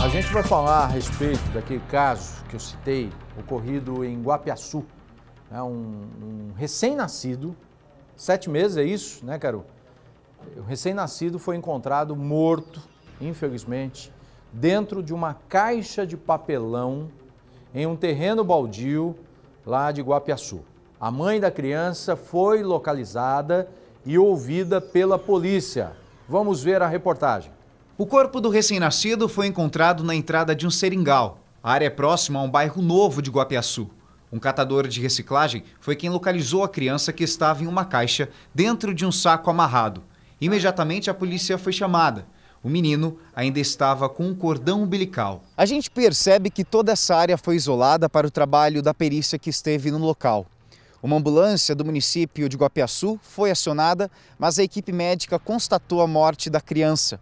A gente vai falar a respeito daquele caso que eu citei, ocorrido em Guapiaçu. É um, um recém-nascido, sete meses é isso, né, Caru? O recém-nascido foi encontrado morto, infelizmente, dentro de uma caixa de papelão em um terreno baldio lá de Guapiaçu. A mãe da criança foi localizada e ouvida pela polícia. Vamos ver a reportagem. O corpo do recém-nascido foi encontrado na entrada de um seringal. A área é próxima a um bairro novo de Guapiaçu. Um catador de reciclagem foi quem localizou a criança que estava em uma caixa dentro de um saco amarrado. Imediatamente a polícia foi chamada. O menino ainda estava com um cordão umbilical. A gente percebe que toda essa área foi isolada para o trabalho da perícia que esteve no local. Uma ambulância do município de Guapiaçu foi acionada, mas a equipe médica constatou a morte da criança.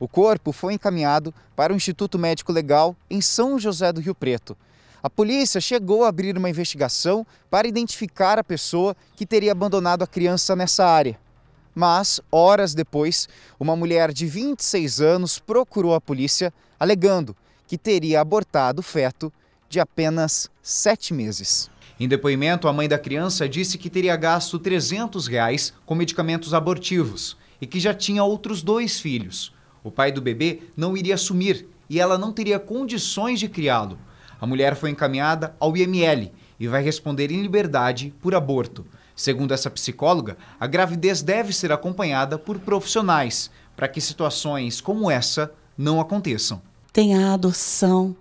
O corpo foi encaminhado para o Instituto Médico Legal em São José do Rio Preto. A polícia chegou a abrir uma investigação para identificar a pessoa que teria abandonado a criança nessa área. Mas, horas depois, uma mulher de 26 anos procurou a polícia alegando que teria abortado o feto de apenas 7 meses. Em depoimento, a mãe da criança disse que teria gasto 300 reais com medicamentos abortivos e que já tinha outros dois filhos. O pai do bebê não iria assumir e ela não teria condições de criá-lo. A mulher foi encaminhada ao IML e vai responder em liberdade por aborto. Segundo essa psicóloga, a gravidez deve ser acompanhada por profissionais para que situações como essa não aconteçam. Tem a adoção,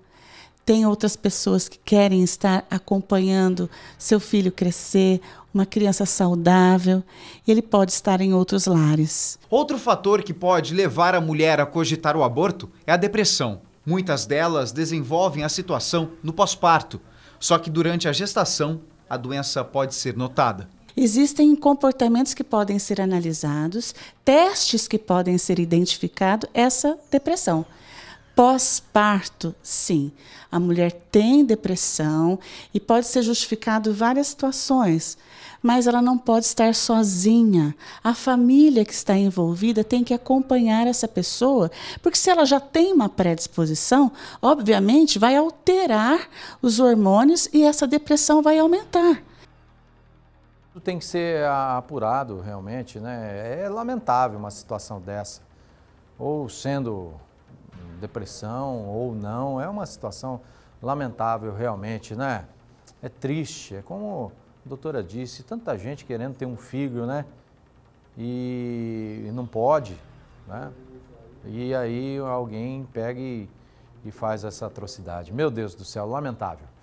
tem outras pessoas que querem estar acompanhando seu filho crescer, uma criança saudável, e ele pode estar em outros lares. Outro fator que pode levar a mulher a cogitar o aborto é a depressão. Muitas delas desenvolvem a situação no pós-parto, só que durante a gestação a doença pode ser notada. Existem comportamentos que podem ser analisados, testes que podem ser identificados essa depressão. Pós-parto, sim, a mulher tem depressão e pode ser justificado várias situações, mas ela não pode estar sozinha. A família que está envolvida tem que acompanhar essa pessoa, porque se ela já tem uma predisposição, obviamente vai alterar os hormônios e essa depressão vai aumentar. Tem que ser apurado realmente, né? É lamentável uma situação dessa. Ou sendo depressão ou não, é uma situação lamentável realmente, né? É triste, é como a doutora disse, tanta gente querendo ter um filho, né? E, e não pode, né? E aí alguém pega e, e faz essa atrocidade. Meu Deus do céu, lamentável.